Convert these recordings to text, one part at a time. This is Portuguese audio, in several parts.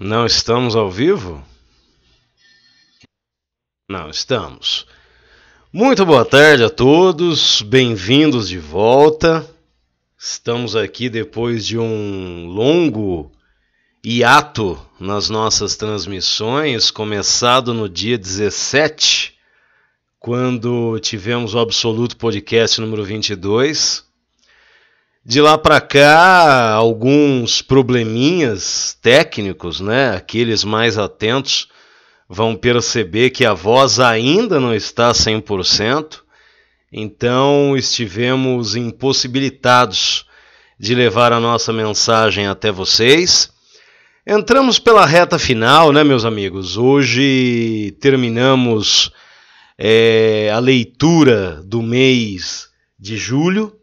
Não estamos ao vivo? Não estamos. Muito boa tarde a todos, bem-vindos de volta. Estamos aqui depois de um longo hiato nas nossas transmissões, começado no dia 17, quando tivemos o Absoluto Podcast número 22. De lá para cá, alguns probleminhas técnicos, né? Aqueles mais atentos vão perceber que a voz ainda não está 100%, então estivemos impossibilitados de levar a nossa mensagem até vocês. Entramos pela reta final, né, meus amigos? Hoje terminamos é, a leitura do mês de julho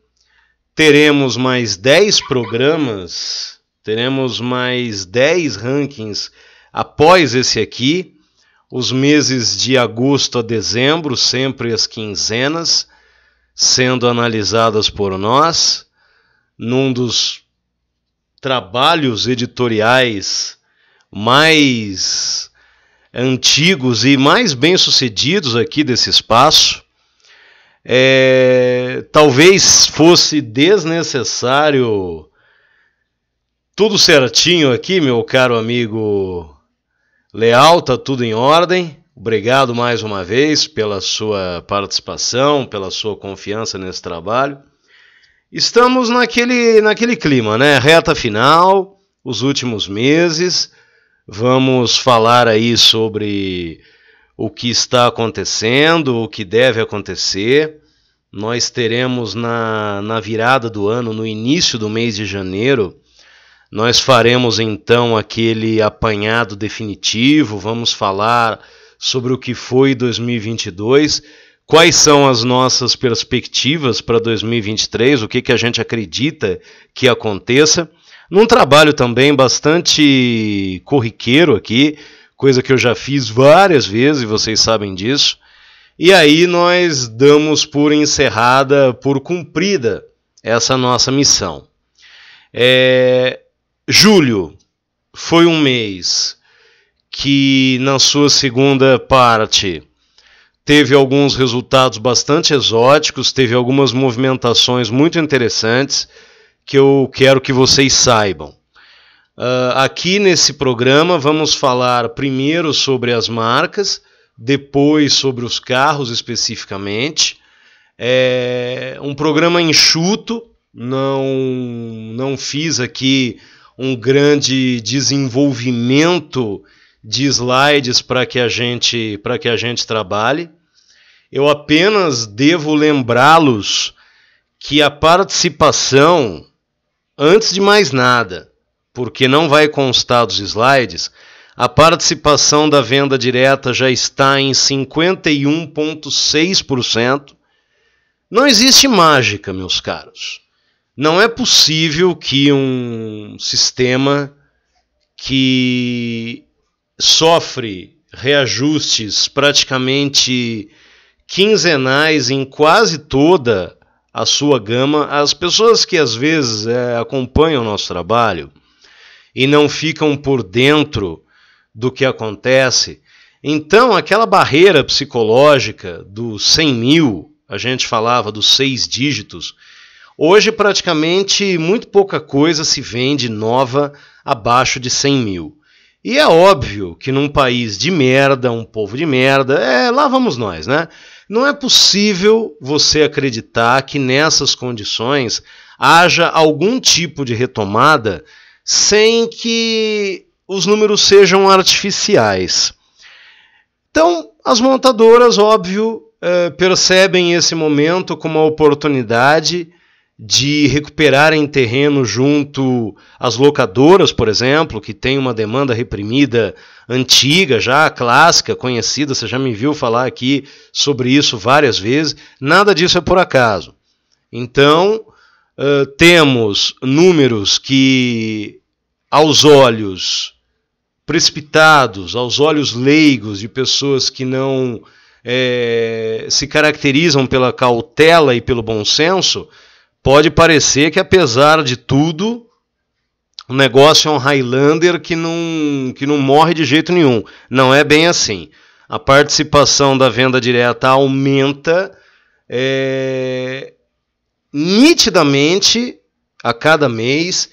teremos mais 10 programas, teremos mais 10 rankings após esse aqui, os meses de agosto a dezembro, sempre as quinzenas, sendo analisadas por nós, num dos trabalhos editoriais mais antigos e mais bem-sucedidos aqui desse espaço. É, talvez fosse desnecessário tudo certinho aqui, meu caro amigo Leal, tá tudo em ordem. Obrigado mais uma vez pela sua participação, pela sua confiança nesse trabalho. Estamos naquele, naquele clima, né? Reta final, os últimos meses. Vamos falar aí sobre o que está acontecendo, o que deve acontecer. Nós teremos na, na virada do ano, no início do mês de janeiro, nós faremos então aquele apanhado definitivo, vamos falar sobre o que foi 2022, quais são as nossas perspectivas para 2023, o que, que a gente acredita que aconteça. Num trabalho também bastante corriqueiro aqui, coisa que eu já fiz várias vezes e vocês sabem disso. E aí nós damos por encerrada, por cumprida essa nossa missão. É, julho foi um mês que, na sua segunda parte, teve alguns resultados bastante exóticos, teve algumas movimentações muito interessantes que eu quero que vocês saibam. Uh, aqui nesse programa vamos falar primeiro sobre as marcas, depois sobre os carros especificamente. É um programa enxuto, não, não fiz aqui um grande desenvolvimento de slides para que a gente para que a gente trabalhe. Eu apenas devo lembrá-los que a participação, antes de mais nada, porque não vai constar dos slides, a participação da venda direta já está em 51,6%. Não existe mágica, meus caros. Não é possível que um sistema que sofre reajustes praticamente quinzenais em quase toda a sua gama, as pessoas que às vezes é, acompanham o nosso trabalho e não ficam por dentro do que acontece. Então, aquela barreira psicológica do 100 mil, a gente falava dos seis dígitos, hoje praticamente muito pouca coisa se vende nova abaixo de 100 mil. E é óbvio que num país de merda, um povo de merda, é, lá vamos nós, né? Não é possível você acreditar que nessas condições haja algum tipo de retomada sem que os números sejam artificiais. Então, as montadoras, óbvio, eh, percebem esse momento como uma oportunidade de recuperarem terreno junto às locadoras, por exemplo, que tem uma demanda reprimida antiga, já clássica, conhecida, você já me viu falar aqui sobre isso várias vezes. Nada disso é por acaso. Então, ah, temos números que, aos olhos precipitados, aos olhos leigos de pessoas que não é, se caracterizam pela cautela e pelo bom senso, pode parecer que, apesar de tudo, o negócio é um Highlander que não, que não morre de jeito nenhum. Não é bem assim. A participação da venda direta aumenta. É, nitidamente a cada mês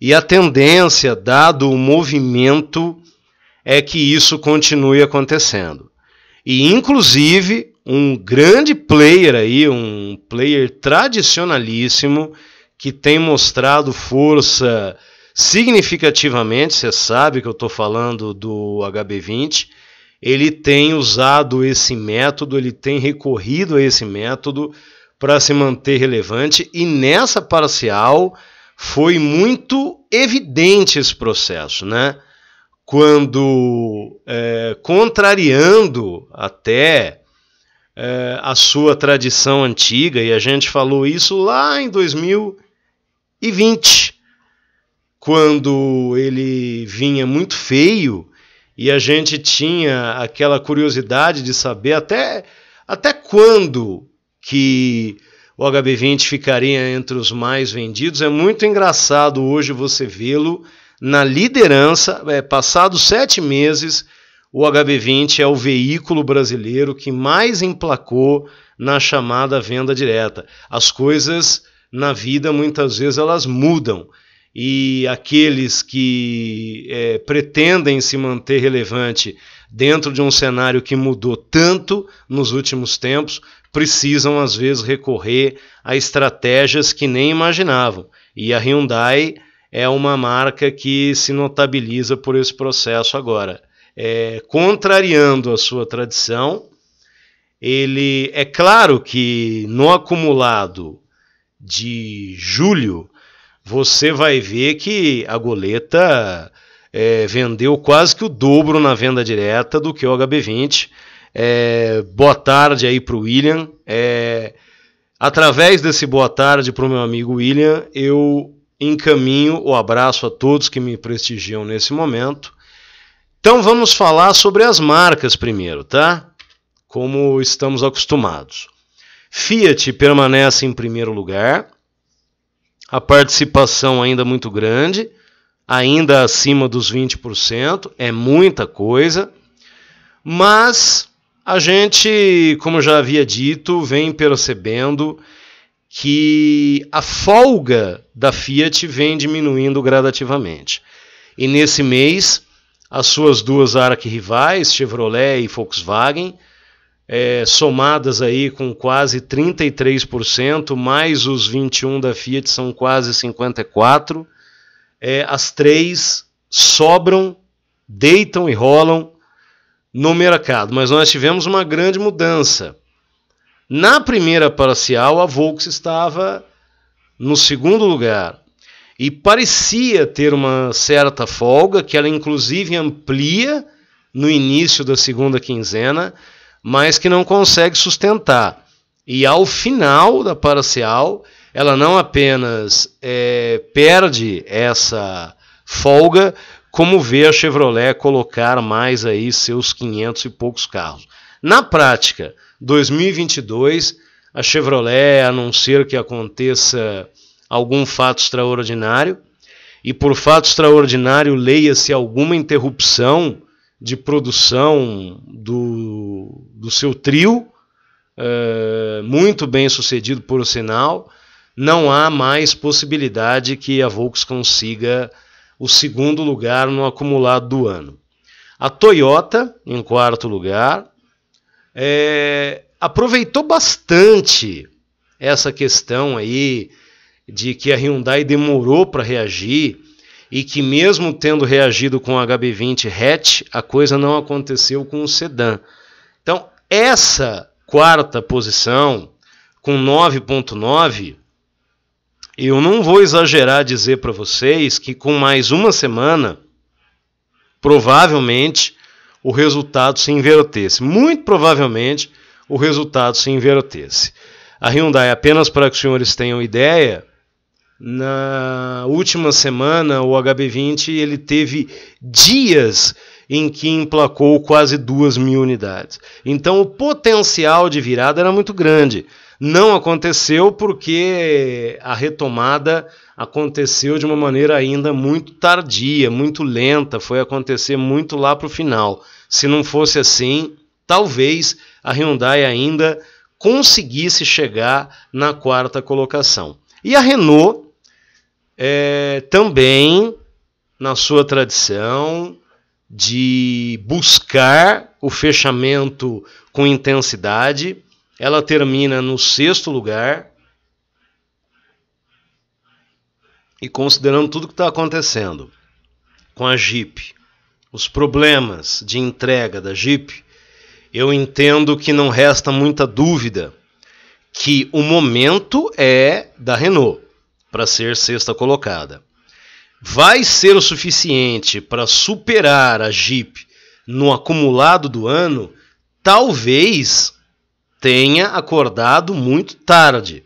e a tendência, dado o movimento, é que isso continue acontecendo. E, inclusive, um grande player aí, um player tradicionalíssimo, que tem mostrado força significativamente, você sabe que eu estou falando do HB20, ele tem usado esse método, ele tem recorrido a esse método para se manter relevante e nessa parcial foi muito evidente esse processo, né? Quando é, contrariando até é, a sua tradição antiga, e a gente falou isso lá em 2020, quando ele vinha muito feio e a gente tinha aquela curiosidade de saber até, até quando que o HB20 ficaria entre os mais vendidos. É muito engraçado hoje você vê-lo na liderança. É, passados sete meses, o HB20 é o veículo brasileiro que mais emplacou na chamada venda direta. As coisas na vida muitas vezes elas mudam e aqueles que é, pretendem se manter relevante dentro de um cenário que mudou tanto nos últimos tempos precisam às vezes recorrer a estratégias que nem imaginavam. E a Hyundai é uma marca que se notabiliza por esse processo agora. É, contrariando a sua tradição, ele é claro que no acumulado de julho você vai ver que a goleta é, vendeu quase que o dobro na venda direta do que o HB20 é, boa tarde aí para o William. É, através desse boa tarde para o meu amigo William, eu encaminho o abraço a todos que me prestigiam nesse momento. Então vamos falar sobre as marcas primeiro, tá? Como estamos acostumados. Fiat permanece em primeiro lugar, a participação ainda muito grande, ainda acima dos 20%, é muita coisa, mas a gente, como já havia dito, vem percebendo que a folga da Fiat vem diminuindo gradativamente. E nesse mês, as suas duas arquirrivais, Chevrolet e Volkswagen, é, somadas aí com quase 33%, mais os 21 da Fiat são quase 54%, é, as três sobram, deitam e rolam no mercado, mas nós tivemos uma grande mudança. Na primeira parcial, a Volkswagen estava no segundo lugar e parecia ter uma certa folga, que ela inclusive amplia no início da segunda quinzena, mas que não consegue sustentar. E ao final da parcial, ela não apenas é, perde essa folga, como vê a Chevrolet colocar mais aí seus 500 e poucos carros. Na prática, 2022, a Chevrolet, a não ser que aconteça algum fato extraordinário, e por fato extraordinário leia-se alguma interrupção de produção do, do seu trio, é, muito bem sucedido por sinal, não há mais possibilidade que a Volkswagen consiga o segundo lugar no acumulado do ano. A Toyota, em quarto lugar, é, aproveitou bastante essa questão aí de que a Hyundai demorou para reagir e que mesmo tendo reagido com o HB20 hatch, a coisa não aconteceu com o sedã. Então, essa quarta posição com 9.9 eu não vou exagerar dizer para vocês que com mais uma semana, provavelmente o resultado se invertesse. Muito provavelmente o resultado se invertesse. A Hyundai, apenas para que os senhores tenham ideia, na última semana o HB20 ele teve dias em que emplacou quase duas mil unidades. Então o potencial de virada era muito grande. Não aconteceu porque a retomada aconteceu de uma maneira ainda muito tardia, muito lenta, foi acontecer muito lá para o final. Se não fosse assim, talvez a Hyundai ainda conseguisse chegar na quarta colocação. E a Renault é, também, na sua tradição de buscar o fechamento com intensidade, ela termina no sexto lugar. E considerando tudo que está acontecendo com a Jeep, os problemas de entrega da Jeep, eu entendo que não resta muita dúvida que o momento é da Renault para ser sexta colocada. Vai ser o suficiente para superar a Jeep no acumulado do ano? Talvez tenha acordado muito tarde.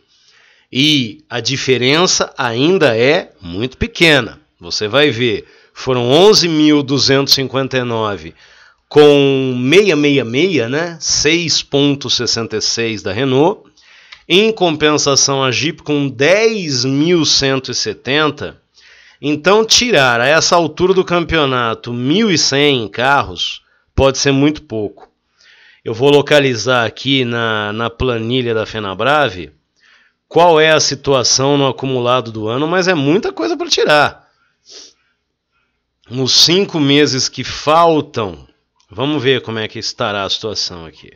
E a diferença ainda é muito pequena. Você vai ver, foram 11.259 com 666, né? 6.66 da Renault. Em compensação, a Jeep com 10.170. Então, tirar a essa altura do campeonato 1.100 carros pode ser muito pouco. Eu vou localizar aqui na, na planilha da Fenabrave qual é a situação no acumulado do ano, mas é muita coisa para tirar. Nos cinco meses que faltam, vamos ver como é que estará a situação aqui.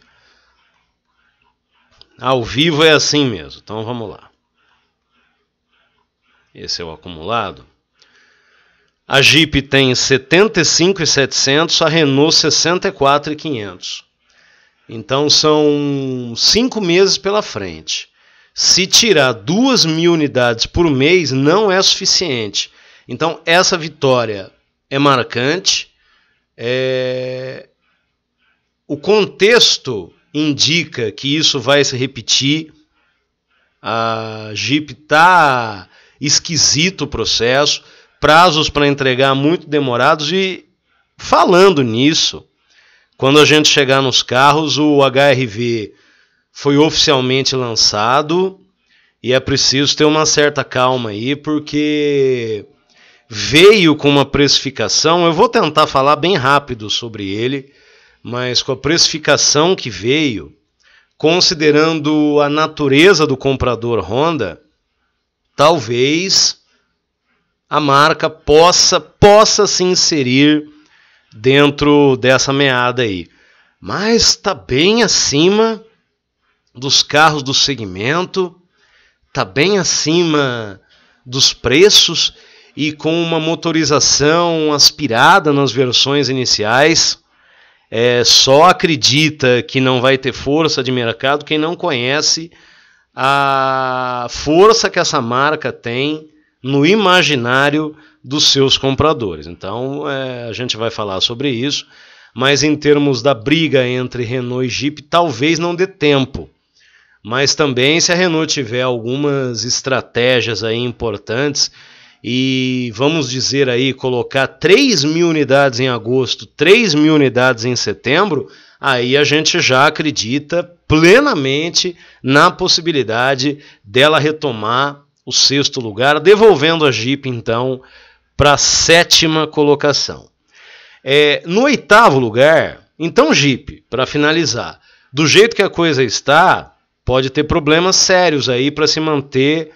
Ao vivo é assim mesmo, então vamos lá. Esse é o acumulado. A Jeep tem 75,700, a Renault 64,500. Então são cinco meses pela frente. Se tirar duas mil unidades por mês, não é suficiente. Então essa vitória é marcante. É... O contexto indica que isso vai se repetir. A Jeep está esquisito o processo, prazos para entregar muito demorados e falando nisso, quando a gente chegar nos carros, o HRV foi oficialmente lançado e é preciso ter uma certa calma aí, porque veio com uma precificação. Eu vou tentar falar bem rápido sobre ele, mas com a precificação que veio, considerando a natureza do comprador Honda, talvez a marca possa possa se inserir dentro dessa meada aí. Mas está bem acima dos carros do segmento, está bem acima dos preços e com uma motorização aspirada nas versões iniciais. É, só acredita que não vai ter força de mercado quem não conhece a força que essa marca tem no imaginário dos seus compradores. Então é, a gente vai falar sobre isso, mas em termos da briga entre Renault e Jeep, talvez não dê tempo. Mas também se a Renault tiver algumas estratégias aí importantes e vamos dizer aí colocar 3 mil unidades em agosto, 3 mil unidades em setembro, aí a gente já acredita plenamente na possibilidade dela retomar o sexto lugar, devolvendo a Jeep então para a sétima colocação. É, no oitavo lugar, então, Jeep, para finalizar, do jeito que a coisa está, pode ter problemas sérios aí para se manter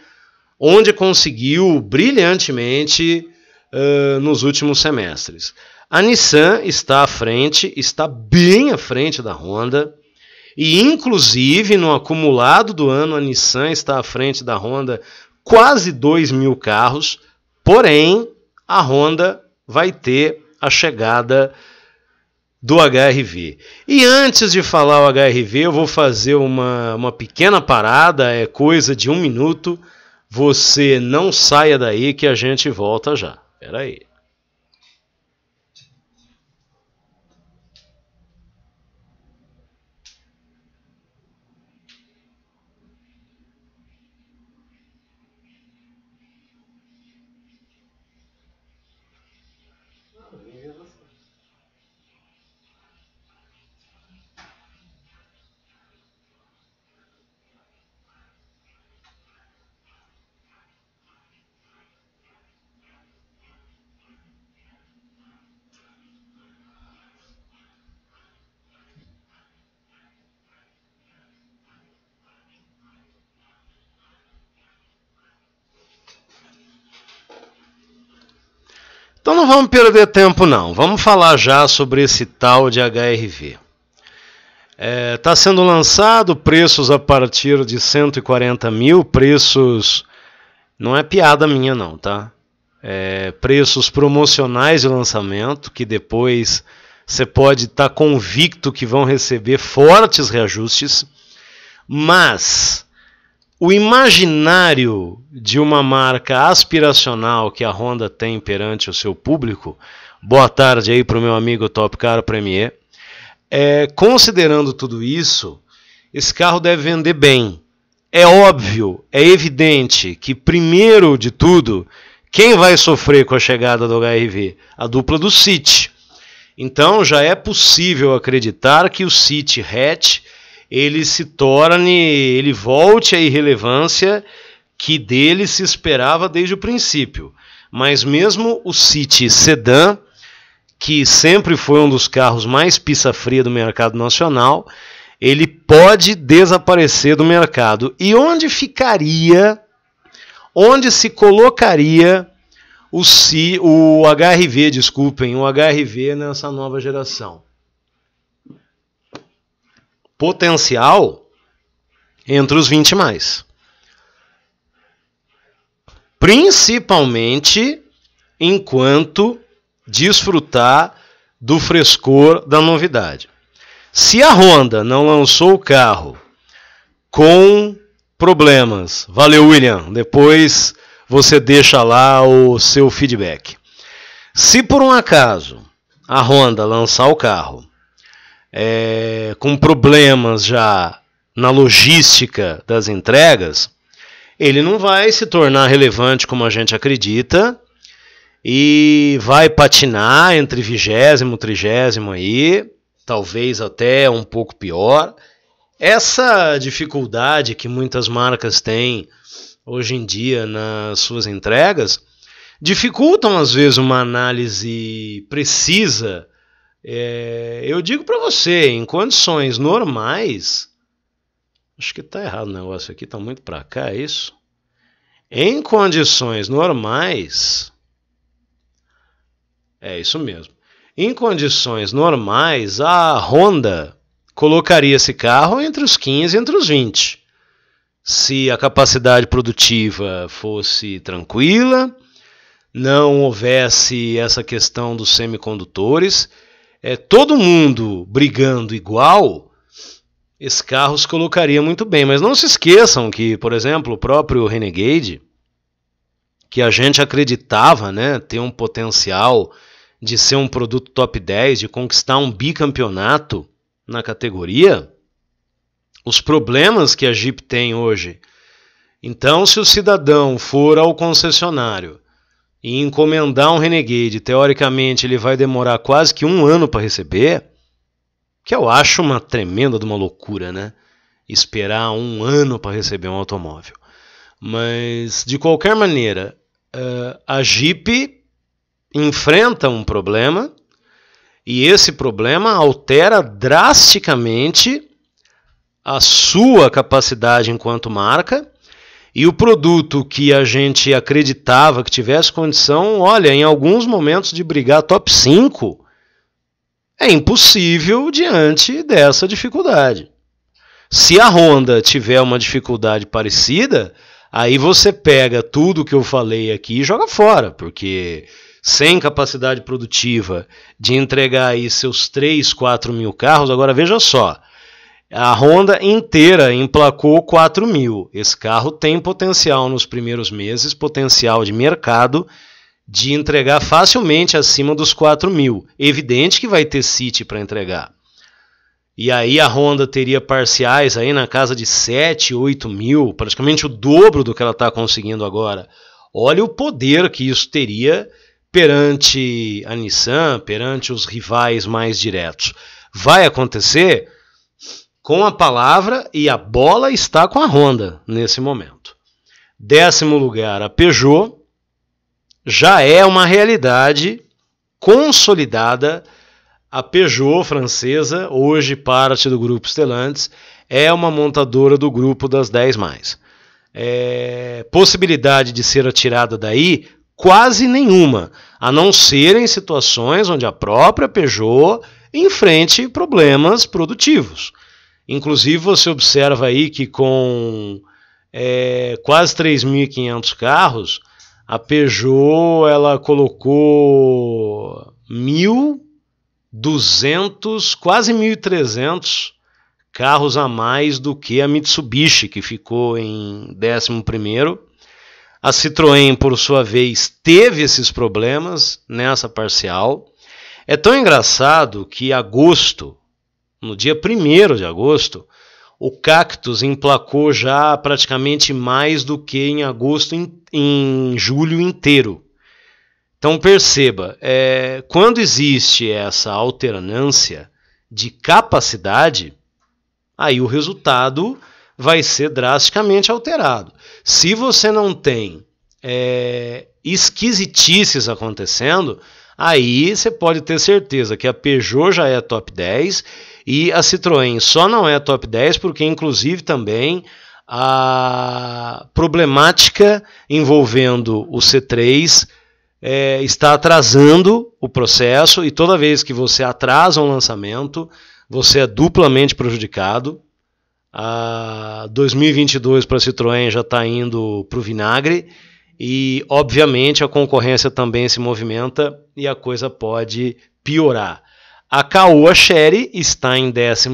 onde conseguiu brilhantemente uh, nos últimos semestres. A Nissan está à frente, está bem à frente da Honda. E inclusive no acumulado do ano, a Nissan está à frente da Honda quase 2 mil carros. Porém, a Honda vai ter a chegada do HRV. E antes de falar o HRV, eu vou fazer uma, uma pequena parada, é coisa de um minuto. Você não saia daí que a gente volta já. Peraí. não vamos perder tempo, não. Vamos falar já sobre esse tal de HRV. Está é, tá sendo lançado preços a partir de 140 mil, preços. Não é piada minha, não, tá? É, preços promocionais de lançamento, que depois você pode estar tá convicto que vão receber fortes reajustes, mas o imaginário de uma marca aspiracional que a Honda tem perante o seu público, boa tarde aí para o meu amigo Top Car Premier, é, considerando tudo isso, esse carro deve vender bem. É óbvio, é evidente que, primeiro de tudo, quem vai sofrer com a chegada do HRV? A dupla do City. Então já é possível acreditar que o City Hatch ele se torne, ele volte à irrelevância que dele se esperava desde o princípio. Mas mesmo o City Sedan, que sempre foi um dos carros mais pizza fria do mercado nacional, ele pode desaparecer do mercado. E onde ficaria, onde se colocaria o, C, o HRV, desculpem, o HRV nessa nova geração? potencial entre os 20 mais. Principalmente enquanto desfrutar do frescor da novidade. Se a Honda não lançou o carro com problemas, valeu William, depois você deixa lá o seu feedback. Se por um acaso a Honda lançar o carro é, com problemas já na logística das entregas, ele não vai se tornar relevante como a gente acredita e vai patinar entre vigésimo, trigésimo aí, talvez até um pouco pior. Essa dificuldade que muitas marcas têm hoje em dia nas suas entregas dificultam às vezes uma análise precisa é, eu digo para você, em condições normais, acho que tá errado o negócio aqui, tá muito para cá, é isso? Em condições normais, é isso mesmo. Em condições normais, a Honda colocaria esse carro entre os 15 e entre os 20. Se a capacidade produtiva fosse tranquila, não houvesse essa questão dos semicondutores, é, todo mundo brigando igual, esse carro se colocaria muito bem. Mas não se esqueçam que, por exemplo, o próprio Renegade, que a gente acreditava né, ter um potencial de ser um produto top 10, de conquistar um bicampeonato na categoria, os problemas que a Jeep tem hoje. Então, se o cidadão for ao concessionário e encomendar um Renegade, teoricamente ele vai demorar quase que um ano para receber, que eu acho uma tremenda de uma loucura, né? Esperar um ano para receber um automóvel. Mas, de qualquer maneira, eh, a Jeep enfrenta um problema e esse problema altera drasticamente a sua capacidade enquanto marca e o produto que a gente acreditava que tivesse condição, olha, em alguns momentos de brigar top 5, é impossível diante dessa dificuldade. Se a Honda tiver uma dificuldade parecida, aí você pega tudo que eu falei aqui e joga fora, porque sem capacidade produtiva de entregar aí seus 3, 4 mil carros, agora veja só, a Honda inteira emplacou 4 mil. Esse carro tem potencial nos primeiros meses, potencial de mercado, de entregar facilmente acima dos 4 mil. Evidente que vai ter City para entregar. E aí a Honda teria parciais aí na casa de 7, 8 mil, praticamente o dobro do que ela está conseguindo agora. Olha o poder que isso teria perante a Nissan, perante os rivais mais diretos. Vai acontecer? com a palavra e a bola está com a Honda nesse momento. Décimo lugar, a Peugeot já é uma realidade consolidada. A Peugeot francesa, hoje parte do grupo Stellantis, é uma montadora do grupo das 10 mais. É, possibilidade de ser atirada daí quase nenhuma, a não ser em situações onde a própria Peugeot enfrente problemas produtivos. Inclusive, você observa aí que com é, quase 3.500 carros, a Peugeot ela colocou 1.200, quase 1.300 carros a mais do que a Mitsubishi, que ficou em 11 A Citroën, por sua vez, teve esses problemas nessa parcial. É tão engraçado que agosto no dia 1 de agosto, o Cactus emplacou já praticamente mais do que em agosto, em, em julho inteiro. Então perceba, é, quando existe essa alternância de capacidade, aí o resultado vai ser drasticamente alterado. Se você não tem é, esquisitices acontecendo, aí você pode ter certeza que a Peugeot já é top 10 e a Citroën só não é top 10 porque, inclusive, também a problemática envolvendo o C3 é, está atrasando o processo e toda vez que você atrasa um lançamento, você é duplamente prejudicado. A 2022 para a Citroën já está indo para o vinagre e, obviamente, a concorrência também se movimenta e a coisa pode piorar. A Caoa Sherry está em 12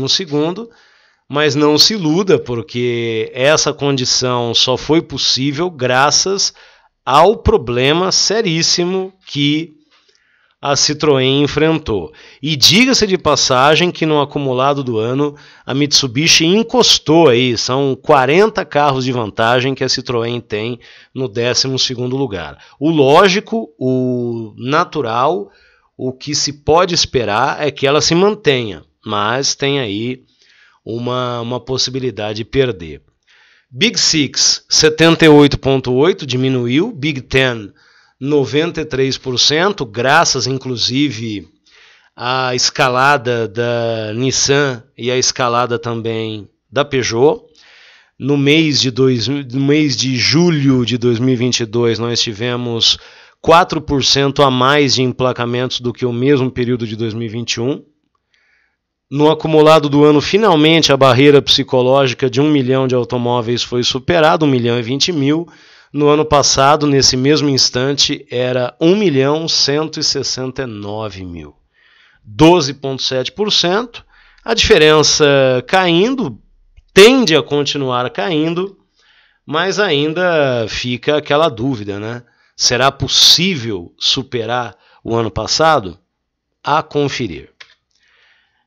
mas não se iluda, porque essa condição só foi possível graças ao problema seríssimo que a Citroën enfrentou. E diga-se de passagem que no acumulado do ano a Mitsubishi encostou aí, são 40 carros de vantagem que a Citroën tem no 12º lugar. O lógico, o natural, o que se pode esperar é que ela se mantenha, mas tem aí uma, uma possibilidade de perder. Big Six 78,8% diminuiu, Big Ten 93%, graças inclusive à escalada da Nissan e à escalada também da Peugeot. No mês de, dois, no mês de julho de 2022, nós tivemos 4% a mais de emplacamentos do que o mesmo período de 2021. No acumulado do ano, finalmente a barreira psicológica de 1 milhão de automóveis foi superada, 1 milhão e 20 mil. No ano passado, nesse mesmo instante, era 1 milhão 169 mil. 12,7%. A diferença caindo, tende a continuar caindo, mas ainda fica aquela dúvida, né? Será possível superar o ano passado? A conferir.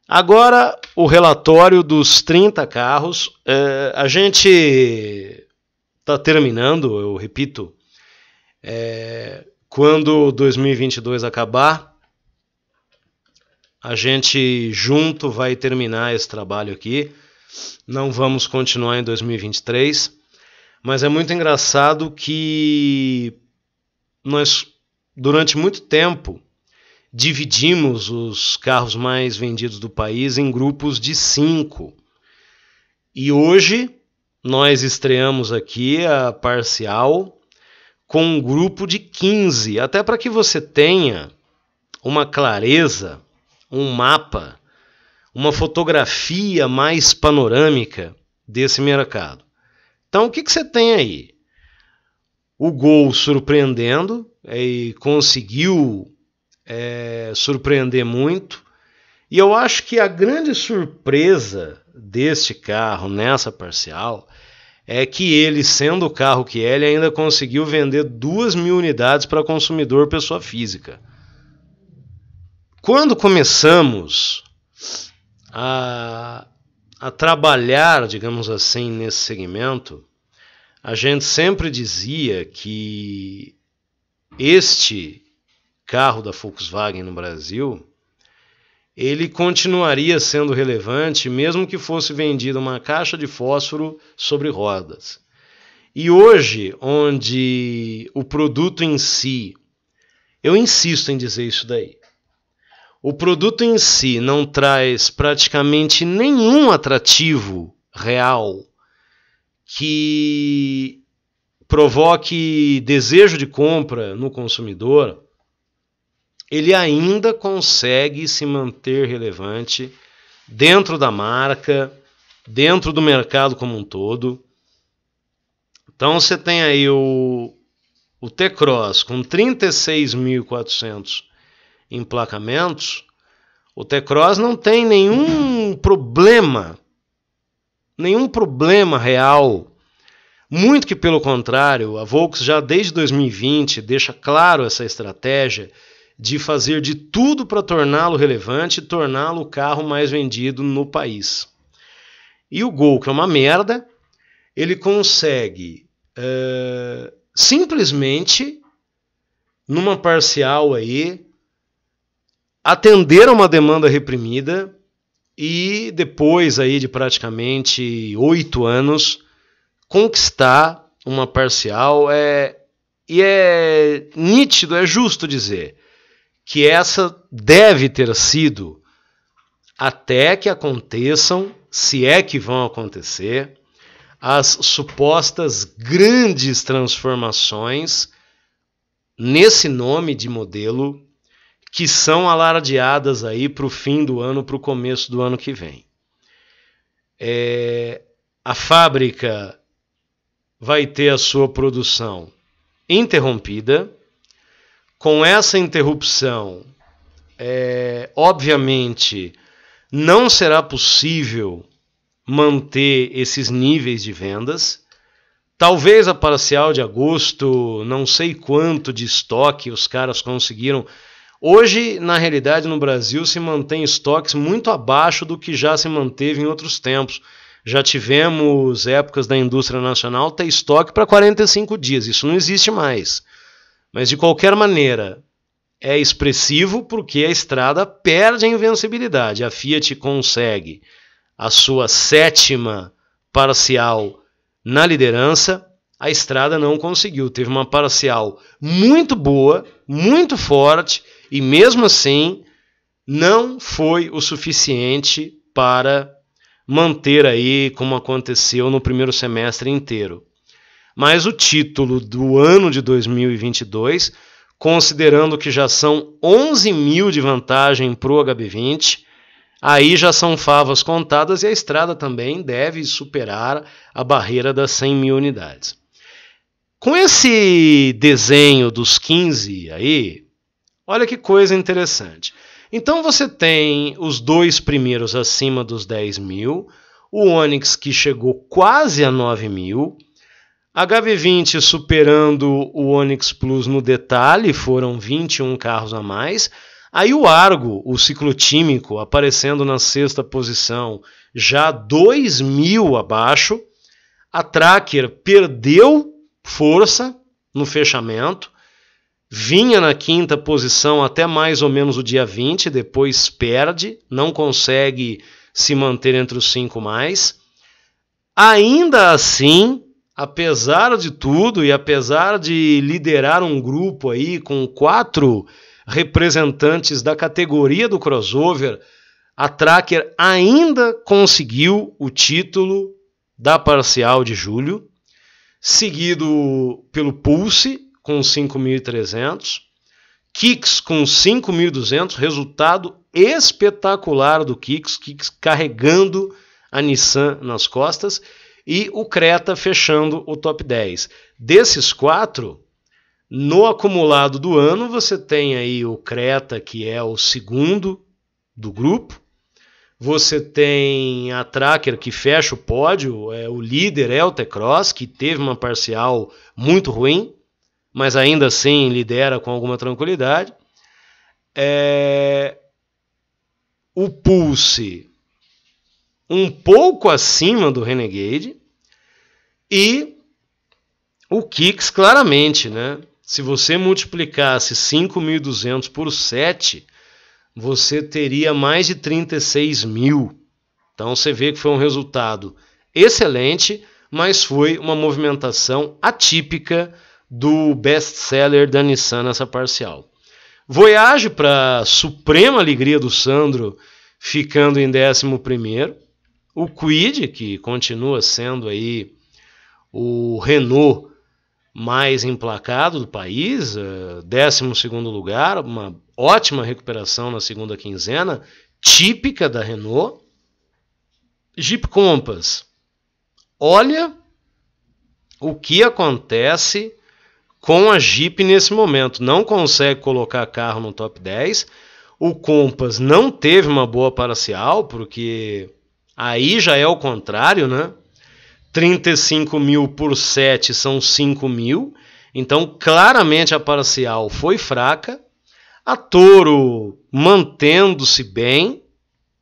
Agora, o relatório dos 30 carros. É, a gente está terminando, eu repito, é, quando 2022 acabar, a gente junto vai terminar esse trabalho aqui. Não vamos continuar em 2023, mas é muito engraçado que nós, durante muito tempo, dividimos os carros mais vendidos do país em grupos de cinco. E hoje nós estreamos aqui a parcial com um grupo de 15, até para que você tenha uma clareza, um mapa, uma fotografia mais panorâmica desse mercado. Então, o que, que você tem aí? o gol surpreendendo é, e conseguiu é, surpreender muito. E eu acho que a grande surpresa deste carro nessa parcial é que ele, sendo o carro que é, ele ainda conseguiu vender duas mil unidades para consumidor pessoa física. Quando começamos a, a trabalhar, digamos assim, nesse segmento, a gente sempre dizia que este carro da Volkswagen no Brasil ele continuaria sendo relevante mesmo que fosse vendida uma caixa de fósforo sobre rodas. E hoje, onde o produto em si, eu insisto em dizer isso daí. O produto em si não traz praticamente nenhum atrativo real que provoque desejo de compra no consumidor, ele ainda consegue se manter relevante dentro da marca, dentro do mercado como um todo. Então você tem aí o, o T-Cross com 36.400 emplacamentos. O T-Cross não tem nenhum problema nenhum problema real. Muito que pelo contrário, a Volks já desde 2020 deixa claro essa estratégia de fazer de tudo para torná-lo relevante e torná-lo o carro mais vendido no país. E o Gol, que é uma merda, ele consegue uh, simplesmente, numa parcial aí, atender a uma demanda reprimida e depois aí de praticamente oito anos conquistar uma parcial é e é nítido, é justo dizer que essa deve ter sido até que aconteçam, se é que vão acontecer, as supostas grandes transformações nesse nome de modelo que são alardeadas aí para o fim do ano, para o começo do ano que vem. É, a fábrica vai ter a sua produção interrompida. Com essa interrupção, é, obviamente, não será possível manter esses níveis de vendas. Talvez a parcial de agosto, não sei quanto de estoque os caras conseguiram Hoje, na realidade, no Brasil se mantém estoques muito abaixo do que já se manteve em outros tempos. Já tivemos épocas da indústria nacional ter estoque para 45 dias, isso não existe mais. Mas de qualquer maneira, é expressivo porque a estrada perde a invencibilidade. A Fiat consegue a sua sétima parcial na liderança, a estrada não conseguiu. Teve uma parcial muito boa, muito forte e mesmo assim não foi o suficiente para manter aí como aconteceu no primeiro semestre inteiro. Mas o título do ano de 2022, considerando que já são 11 mil de vantagem para o HB20, aí já são favas contadas e a estrada também deve superar a barreira das 100 mil unidades. Com esse desenho dos 15 aí, Olha que coisa interessante. Então você tem os dois primeiros acima dos 10 mil, o Onix que chegou quase a 9 mil, HV20 superando o Onix Plus no detalhe, foram 21 carros a mais. Aí o Argo, o ciclotímico, aparecendo na sexta posição, já 2 mil abaixo. A Tracker perdeu força no fechamento vinha na quinta posição até mais ou menos o dia 20, depois perde, não consegue se manter entre os cinco mais. Ainda assim, apesar de tudo e apesar de liderar um grupo aí com quatro representantes da categoria do crossover, a Tracker ainda conseguiu o título da parcial de julho, seguido pelo Pulse, com 5.300, Kicks com 5.200, resultado espetacular do Kicks, Kicks carregando a Nissan nas costas, e o Creta fechando o top 10. Desses quatro, no acumulado do ano, você tem aí o Creta, que é o segundo do grupo, você tem a Tracker que fecha o pódio, é, o líder é o T-Cross, que teve uma parcial muito ruim, mas ainda assim lidera com alguma tranquilidade. É... O Pulse um pouco acima do Renegade e o Kicks claramente, né? Se você multiplicasse 5.200 por 7, você teria mais de 36 mil. Então você vê que foi um resultado excelente, mas foi uma movimentação atípica do best-seller da Nissan nessa parcial. Voyage, para suprema alegria do Sandro, ficando em 11 O Quid, que continua sendo aí o Renault mais emplacado do país, 12 eh, lugar, uma ótima recuperação na segunda quinzena, típica da Renault. Jeep Compass. Olha o que acontece com a Jeep nesse momento. Não consegue colocar carro no top 10. O Compass não teve uma boa parcial, porque aí já é o contrário, né? 35 mil por 7 são 5 mil. Então, claramente a parcial foi fraca. A Toro mantendo-se bem.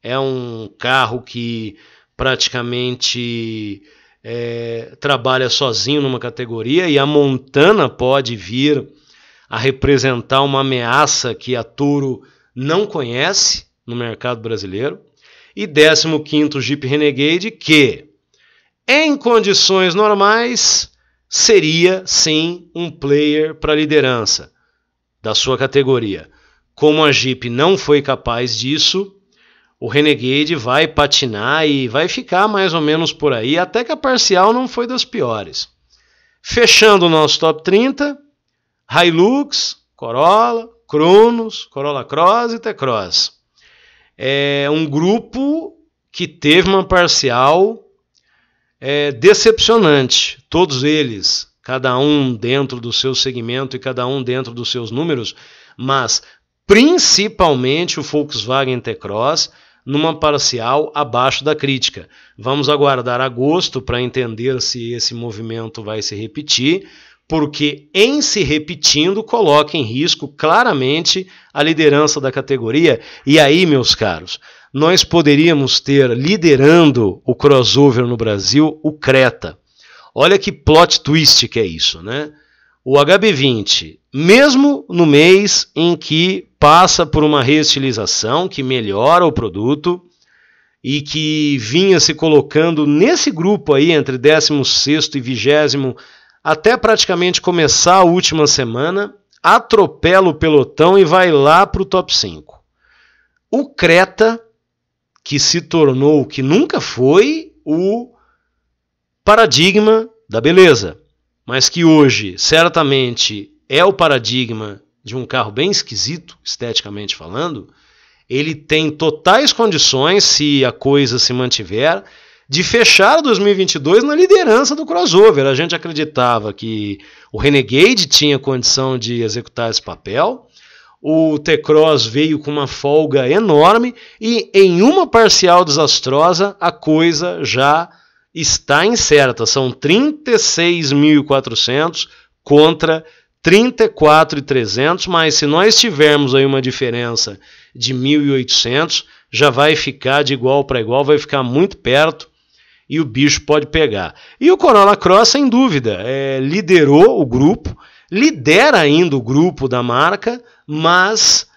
É um carro que praticamente é, trabalha sozinho numa categoria e a Montana pode vir a representar uma ameaça que a Toro não conhece no mercado brasileiro. E 15º Jeep Renegade que, em condições normais, seria sim um player para liderança da sua categoria. Como a Jeep não foi capaz disso, o Renegade vai patinar e vai ficar mais ou menos por aí, até que a parcial não foi das piores. Fechando o nosso top 30, Hilux, Corolla, Cronos, Corolla Cross e T-Cross. É um grupo que teve uma parcial é, decepcionante. Todos eles, cada um dentro do seu segmento e cada um dentro dos seus números, mas principalmente o Volkswagen T-Cross, numa parcial abaixo da crítica. Vamos aguardar agosto para entender se esse movimento vai se repetir, porque em se repetindo coloca em risco claramente a liderança da categoria. E aí, meus caros, nós poderíamos ter liderando o crossover no Brasil o Creta. Olha que plot twist que é isso, né? o HB20, mesmo no mês em que passa por uma reestilização que melhora o produto e que vinha se colocando nesse grupo aí entre 16 e 20 até praticamente começar a última semana, atropela o pelotão e vai lá para o top 5. O Creta, que se tornou, que nunca foi, o paradigma da beleza mas que hoje certamente é o paradigma de um carro bem esquisito, esteticamente falando, ele tem totais condições, se a coisa se mantiver, de fechar 2022 na liderança do crossover. A gente acreditava que o Renegade tinha condição de executar esse papel. O T-Cross veio com uma folga enorme e em uma parcial desastrosa a coisa já está incerta. São 36.400 contra 34.300, mas se nós tivermos aí uma diferença de 1.800, já vai ficar de igual para igual, vai ficar muito perto e o bicho pode pegar. E o Corolla Cross, sem dúvida, é, liderou o grupo, lidera ainda o grupo da marca, mas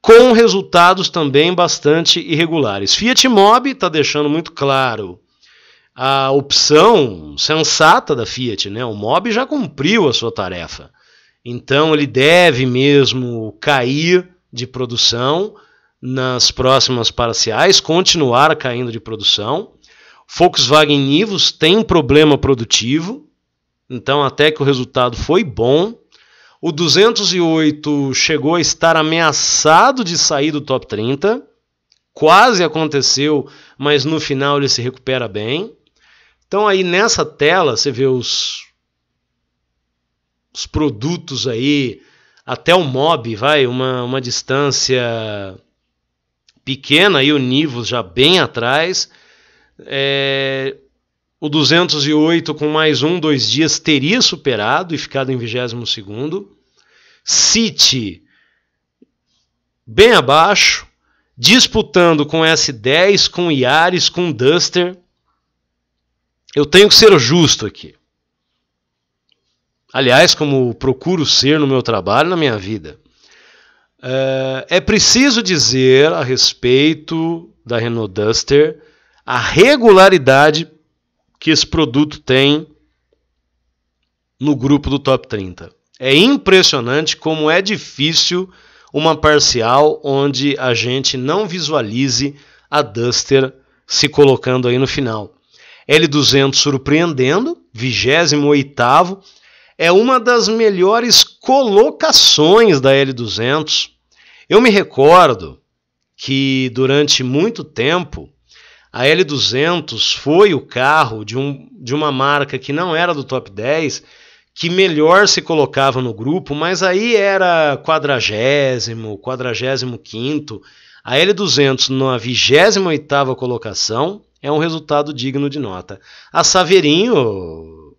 com resultados também bastante irregulares. Fiat Mobi está deixando muito claro a opção sensata da Fiat, né? O Mob já cumpriu a sua tarefa. Então ele deve mesmo cair de produção nas próximas parciais, continuar caindo de produção. Volkswagen Nivus tem problema produtivo, então até que o resultado foi bom. O 208 chegou a estar ameaçado de sair do top 30. Quase aconteceu, mas no final ele se recupera bem. Então aí nessa tela você vê os, os produtos aí, até o mob, vai, uma, uma distância pequena, aí o Nivus já bem atrás. É, o 208 com mais um, dois dias teria superado e ficado em 22 segundo City bem abaixo, disputando com S10, com iares com Duster. Eu tenho que ser justo aqui. Aliás, como procuro ser no meu trabalho, na minha vida. É, é preciso dizer a respeito da Renault Duster a regularidade que esse produto tem no grupo do top 30. É impressionante como é difícil uma parcial onde a gente não visualize a Duster se colocando aí no final. L200 surpreendendo, 28º, é uma das melhores colocações da L200. Eu me recordo que durante muito tempo a L200 foi o carro de, um, de uma marca que não era do top 10, que melhor se colocava no grupo, mas aí era quadragésimo, quadragésimo quinto, a L200 na 28ª colocação, é um resultado digno de nota. A Saverinho,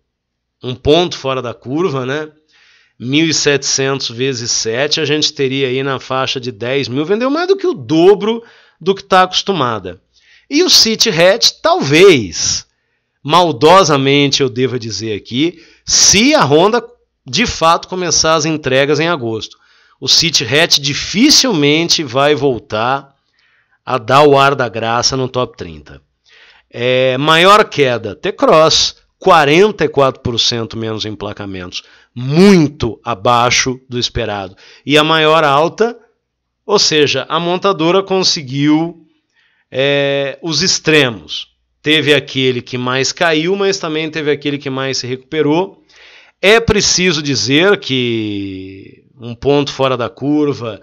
um ponto fora da curva, né? 1.700 vezes 7, a gente teria aí na faixa de 10 mil, vendeu mais do que o dobro do que está acostumada. E o City Hatch, talvez, maldosamente eu deva dizer aqui, se a Honda de fato começar as entregas em agosto. O City Hatch dificilmente vai voltar a dar o ar da graça no top 30. É, maior queda, T-Cross, 44% menos emplacamentos, muito abaixo do esperado. E a maior alta, ou seja, a montadora conseguiu é, os extremos. Teve aquele que mais caiu, mas também teve aquele que mais se recuperou. É preciso dizer que um ponto fora da curva,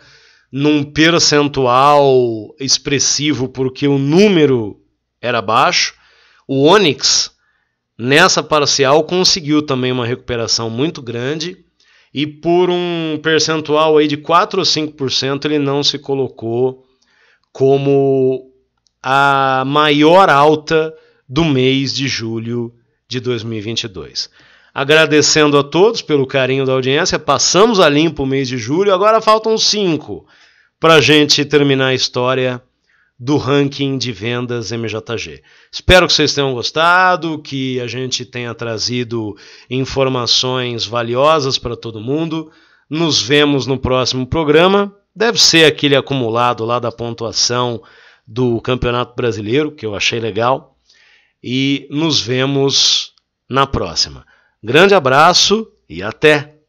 num percentual expressivo, porque o número era baixo. O Onyx, nessa parcial, conseguiu também uma recuperação muito grande e por um percentual aí de 4 ou 5% ele não se colocou como a maior alta do mês de julho de 2022. Agradecendo a todos pelo carinho da audiência, passamos a limpo o mês de julho, agora faltam cinco para a gente terminar a história do ranking de vendas MJG. Espero que vocês tenham gostado, que a gente tenha trazido informações valiosas para todo mundo. Nos vemos no próximo programa. Deve ser aquele acumulado lá da pontuação do Campeonato Brasileiro, que eu achei legal. E nos vemos na próxima. Grande abraço e até!